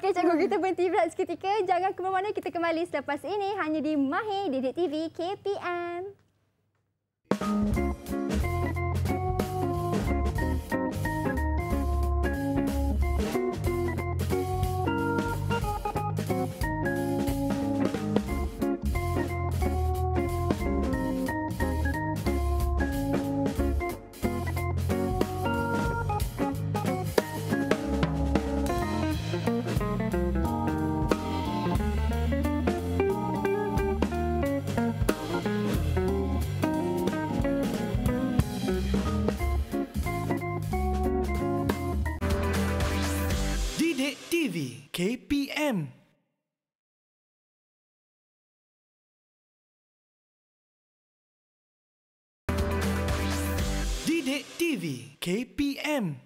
Okey cikgu, kita hmm. berhenti berat seketika. Jangan ke mana-mana kita kembali selepas ini hanya di Mahi Didik TV KPM. Musik KPM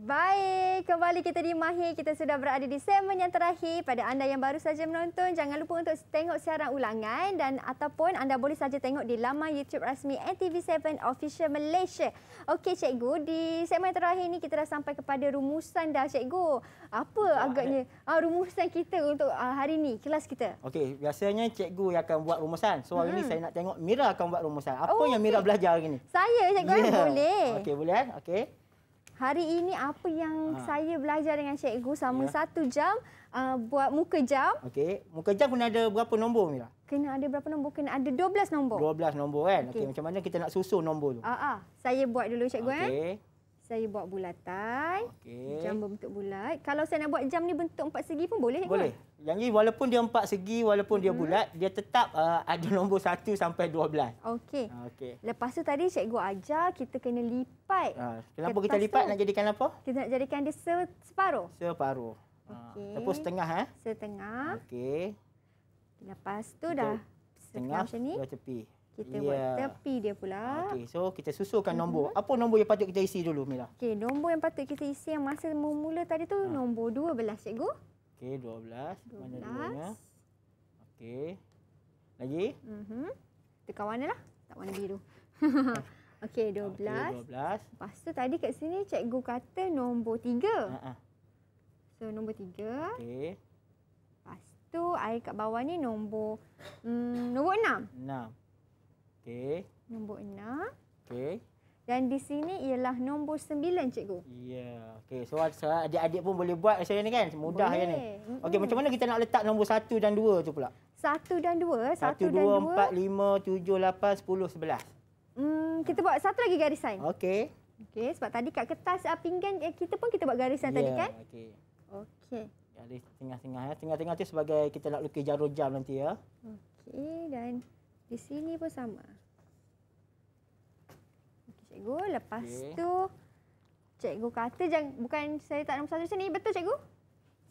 Baik, kembali kita di Mahir. Kita sudah berada di segmen yang terakhir. Pada anda yang baru saja menonton, jangan lupa untuk tengok siaran ulangan dan ataupun anda boleh saja tengok di laman YouTube rasmi NTV7 Official Malaysia. Okey, Cikgu. Di segmen yang terakhir ini, kita dah sampai kepada rumusan dah, Cikgu. Apa oh, agaknya ah, rumusan kita untuk ah, hari ini, kelas kita? Okey, biasanya Cikgu yang akan buat rumusan. So, hari hmm. ini saya nak tengok Mira akan buat rumusan. Apa oh, yang okay. belajar hari ini? Saya, Cikgu. Yeah. Boleh. Okey, boleh. Kan? Okey. Hari ini apa yang ha. saya belajar dengan cikgu sama ya. satu jam uh, buat muka jam. Okey, muka jam kena ada berapa nombor Mila? Kena ada berapa nombor? Kena ada 12 nombor. 12 nombor kan? Okey, okay. macam mana kita nak susun nombor tu? Ha ah, saya buat dulu cikgu okay. eh. Okey. Saya buat bulatai. Okay. Jam berbentuk bulat. Kalau saya nak buat jam ni bentuk empat segi pun boleh ke? Boleh. Kan? Yang ni walaupun dia empat segi, walaupun hmm. dia mhm. bulat, dia tetap uh, ada nombor satu sampai dua belas. Okey. Ah, okay. Lepas tu tadi cikgu ajar kita kena lipat. Uh, kenapa kita lipat? Tu? Nak jadikan apa? Kita nak jadikan dia se separuh. Separuh. Ah, okey. Lepas setengah. Eh? Setengah. Okey. Lepas tu dah setengah macam ni. Setengah tepi kita yeah. buat tepi dia pula. Okey, so kita susulkan mhm. nombor. Mm -hmm. Apa nombor yang patut kita isi dulu, Mila? Okey, nombor yang patut kita isi yang masa mula tadi tu ha. nombor 12, cikgu. Okey, 12. 12. Mana dulunya? Okey. Lagi? Mhm. Mm Dekat lah, Tak warna biru. Okey, 12. Okay, 12. Lepas tu tadi kat sini cikgu kata nombor 3. Ha -ha. So, nombor 3. Okey. Lepas tu air kat bawah ni nombor mm, nombor enam. Enam. Okey. Nombor enam. Okey. Dan di sini ialah nombor sembilan, cikgu. Ya. Yeah. Okey. So, adik-adik pun boleh buat macam ni kan? Mudah boleh. je ni. Okey. Mm -hmm. Macam mana kita nak letak nombor satu dan dua tu pula? Satu dan dua. Satu, satu dua, dan dua, empat, lima, tujuh, lapan, sepuluh, sebelas. Hmm, kita buat satu lagi garisan. Okey. Okey. Sebab tadi kat kertas ah, pinggan eh, kita pun kita buat garisan yeah. tadi kan? Okey. Okey. Garis tengah-tengah ya. Tengah-tengah tu sebagai kita nak lukis jarum jam nanti ya. Okey. Dan... Di sini pun sama. Okey cikgu, lepas okay. tu cikgu kata jangan bukan saya tak nombor satu sini. Betul cikgu?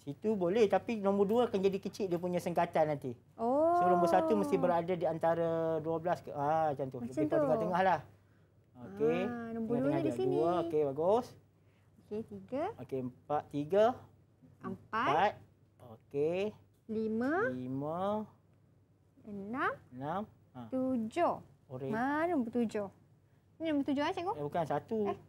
Situ boleh tapi nombor dua akan jadi kecil dia punya sengkatan nanti. Oh. So nombor oh. satu mesti berada di antara 12 ke ah macam tu. Macam Lebih tu. Tengah-tengah lah. Ah, Okey. Ah, nombor dua di sini. Okey bagus. Okey tiga. Okey empat. Tiga. Empat. empat. Okey. Lima. Lima. Enam. Enam. Ha. Tujuh. Orang. Mana nombor tujuh? Ini nombor tujuh lah cikgu? Eh, bukan satu. Eh.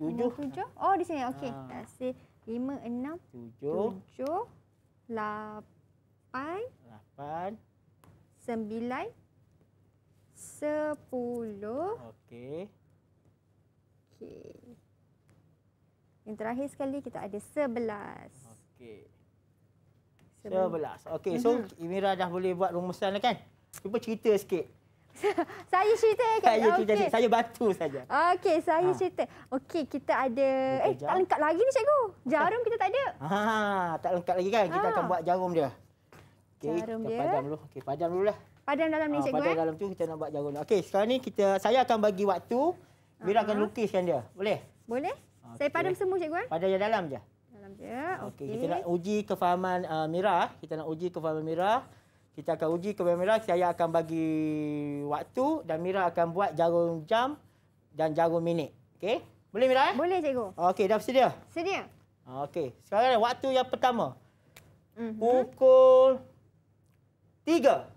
Tujuh. tujuh. Oh di sini. Okey. Ha. Tak say. Lima, enam. Tujuh. Tujuh. Lapan. Lapan. Sembilan. Sepuluh. Okey. Okey. Yang terakhir sekali kita ada sebelas. Okey. Sebelas. Okey. So, mm-hmm. Imira dah boleh buat rumusan dah kan? Cuba cerita sikit. saya cerita ya. Saya cerita. Okay. Saya batu saja. Okey, saya ha. cerita. Okey, kita ada okay, eh jam. tak lengkap lagi ni cikgu. Jarum kita tak ada. Ha, tak lengkap lagi kan? Kita ha. akan buat jarum dia. Okey, padam dulu. Okey, padam dululah. Padam dalam ni ha, cikgu. Padam eh? dalam tu kita nak buat jarum. Okey, sekarang ni kita saya akan bagi waktu Mira akan lukiskan dia. Boleh? Boleh. Okay. Saya padam semua cikgu eh. Padam yang dalam je. Dalam je. Okey. Okay. Kita nak uji kefahaman uh, Mira. Eh. Kita nak uji kefahaman Mira kita akan uji kepada Mira saya akan bagi waktu dan Mira akan buat jarum jam dan jarum minit okey boleh Mira eh? boleh cikgu okey dah bersedia sedia okey sekarang waktu yang pertama mm-hmm. pukul 3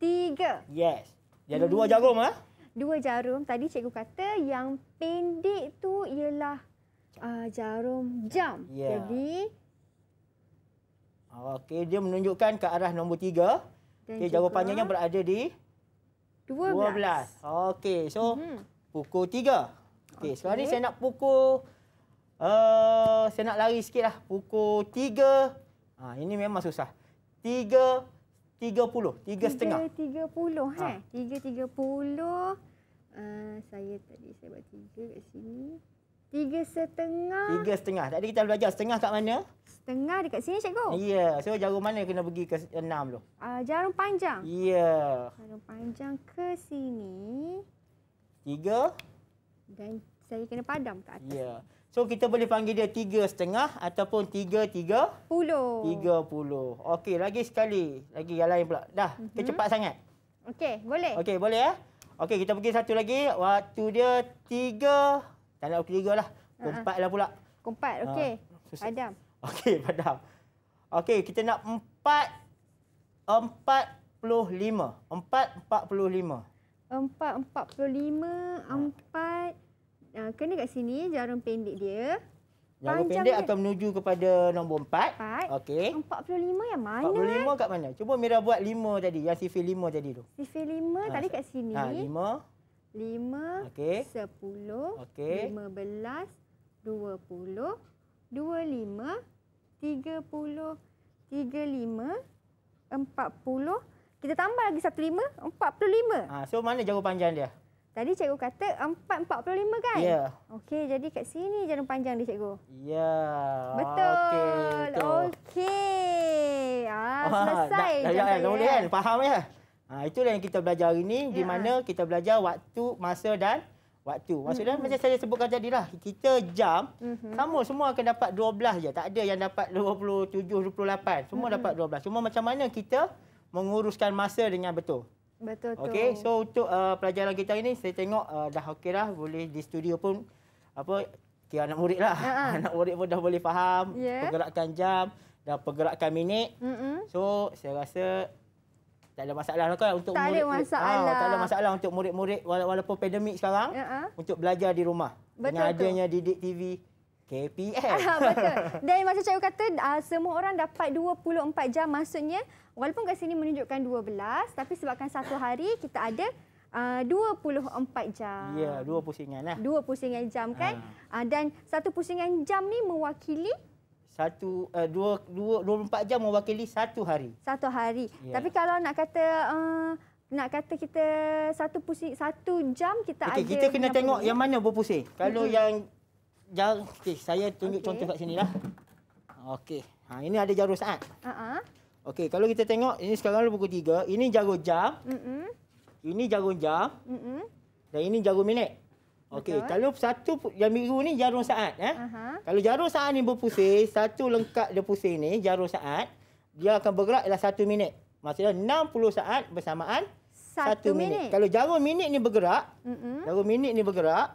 3 yes dia ada mm. dua mhm. jarum ah dua jarum tadi cikgu kata yang pendek tu ialah uh, jarum jam yeah. jadi Ah, okey, dia menunjukkan ke arah nombor tiga. Okay, jawapannya yang berada di? Dua belas. Okey, so mm -hmm. pukul tiga. Okey, okay. sekarang ni saya nak pukul, uh, saya nak lari sikit lah. Pukul tiga, ha, ini memang susah. Tiga, tiga puluh, tiga setengah. Tiga, tiga puluh, eh? ha. Tiga, tiga puluh. Uh, saya tadi, saya buat tiga kat sini. Tiga setengah. Tiga setengah. Tadi kita belajar setengah kat mana? Setengah dekat sini, cikgu. Ya. Yeah. So, jarum mana kena pergi ke enam tu? Uh, jarum panjang. Ya. Yeah. Jarum panjang ke sini. Tiga. Dan saya kena padam kat atas. Ya. Yeah. So, kita boleh panggil dia tiga setengah ataupun tiga, tiga? Puluh. Tiga puluh. Okey, lagi sekali. Lagi yang lain pula. Dah, mm -hmm. kecepat sangat. Okey, boleh. Okey, boleh ya. Eh? Okey, kita pergi satu lagi. Waktu dia tiga... Tak nak ketiga lah. Ha. Keempat lah pula. Keempat, ha, okey. Uh, padam. Okey, padam. Okey, kita nak empat. Empat puluh lima. Empat, empat puluh lima. Empat, empat puluh lima. Ha. Empat. Kena kat sini jarum pendek dia. Jarum Panjang pendek dia. akan menuju kepada nombor empat. Empat. Okey. Empat puluh lima yang mana? Empat puluh lima kat mana? Cuba Mira buat lima tadi. Yang sifir lima tadi tu. Sifir lima ha, tadi kat sini. Ha, Lima lima, sepuluh, lima belas, dua puluh, dua lima, tiga puluh, tiga lima, empat puluh. Kita tambah lagi satu lima, empat puluh lima. Ha, so, mana jarum panjang dia? Tadi cikgu kata empat, empat puluh lima kan? Ya. Yeah. Okey, jadi kat sini jarum panjang dia cikgu. Ya. Yeah. Betul. Okey. Okay. Ah, ah selesai. Dah, dah, dah, dah, dah, dah, dah, dah, dah, dah, dah, dah, dah, Ha, itulah yang kita belajar hari ini. Ya. Di mana kita belajar waktu, masa dan waktu. Maksudnya mm -hmm. macam saya sebutkan tadi lah. Kita jam, mm -hmm. sama semua akan dapat 12 je. Tak ada yang dapat 27, 28. Semua mm -hmm. dapat 12. Cuma macam mana kita menguruskan masa dengan betul. Betul tu. Okay, so untuk uh, pelajaran kita ini, saya tengok uh, dah okey lah. Boleh di studio pun, apa, kira anak murid lah. Ha Anak murid pun dah boleh faham. Yeah. Pergerakan jam dan pergerakan minit. Mm -hmm. So, saya rasa tak ada masalah lah kan untuk tak murid. ada ah, masalah. Ha, tak ada masalah untuk murid-murid walaupun pandemik sekarang uh-huh. untuk belajar di rumah. Betul Dengan adanya Didik TV KPM. Ah, betul. Dan macam saya kata, uh, semua orang dapat 24 jam maksudnya walaupun kat sini menunjukkan 12 tapi sebabkan satu hari kita ada Uh, 24 jam. Ya, dua pusingan lah. Dua pusingan jam kan. Ha. Uh, dan satu pusingan jam ni mewakili satu uh, dua, dua, dua, dua empat jam mewakili satu hari. Satu hari. Yeah. Tapi kalau nak kata uh, nak kata kita satu pusing satu jam kita okay, ada. Kita kena tengok pusing. yang mana berpusing. Kalau mm yang jar, okay, saya tunjuk okay. contoh kat sini lah. Okay, Ha, ini ada jarum saat. Uh-huh. Okey, kalau kita tengok ini sekarang buku tiga. Ini jarum jam. Mm-hmm. Ini jarum jam. Mm-hmm. Dan ini jarum minit. Okey, kalau satu yang biru ni jarum saat eh. Aha. Kalau jarum saat ni berpusing, satu lengkap dia pusing ni jarum saat, dia akan bergerak ialah satu minit. Maksudnya 60 saat bersamaan satu, satu minit. minit. Kalau jarum minit ni bergerak, mm-hmm. jarum minit ni bergerak,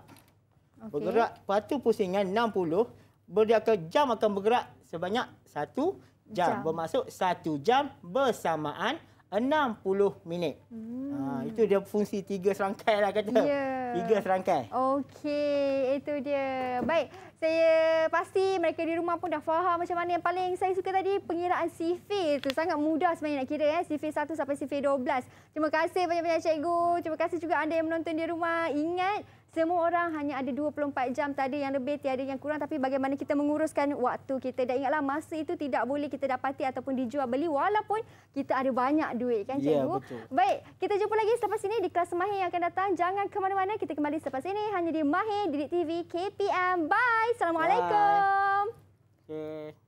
okay. bergerak patu pusingan 60, berdia ke jam akan bergerak sebanyak satu jam. jam. Bermaksud satu jam bersamaan 60 minit. Hmm. Ha, itu dia fungsi tiga serangkai lah kata. Yeah. Tiga serangkai. Okey, itu dia. Baik, saya pasti mereka di rumah pun dah faham macam mana. Yang paling saya suka tadi, pengiraan CV. itu. Sangat mudah sebenarnya nak kira. Eh. Sifir 1 sampai sifir 12. Terima kasih banyak-banyak cikgu. Terima kasih juga anda yang menonton di rumah. Ingat, semua orang hanya ada 24 jam tadi yang lebih tiada yang kurang tapi bagaimana kita menguruskan waktu kita. Dan ingatlah masa itu tidak boleh kita dapati ataupun dijual beli walaupun kita ada banyak duit kan ya, cikgu. Ya, Baik, kita jumpa lagi selepas ini di kelas Mahir yang akan datang. Jangan ke mana-mana, kita kembali selepas ini hanya di Mahir Didik TV KPM. Bye. Assalamualaikum. Bye. Okay.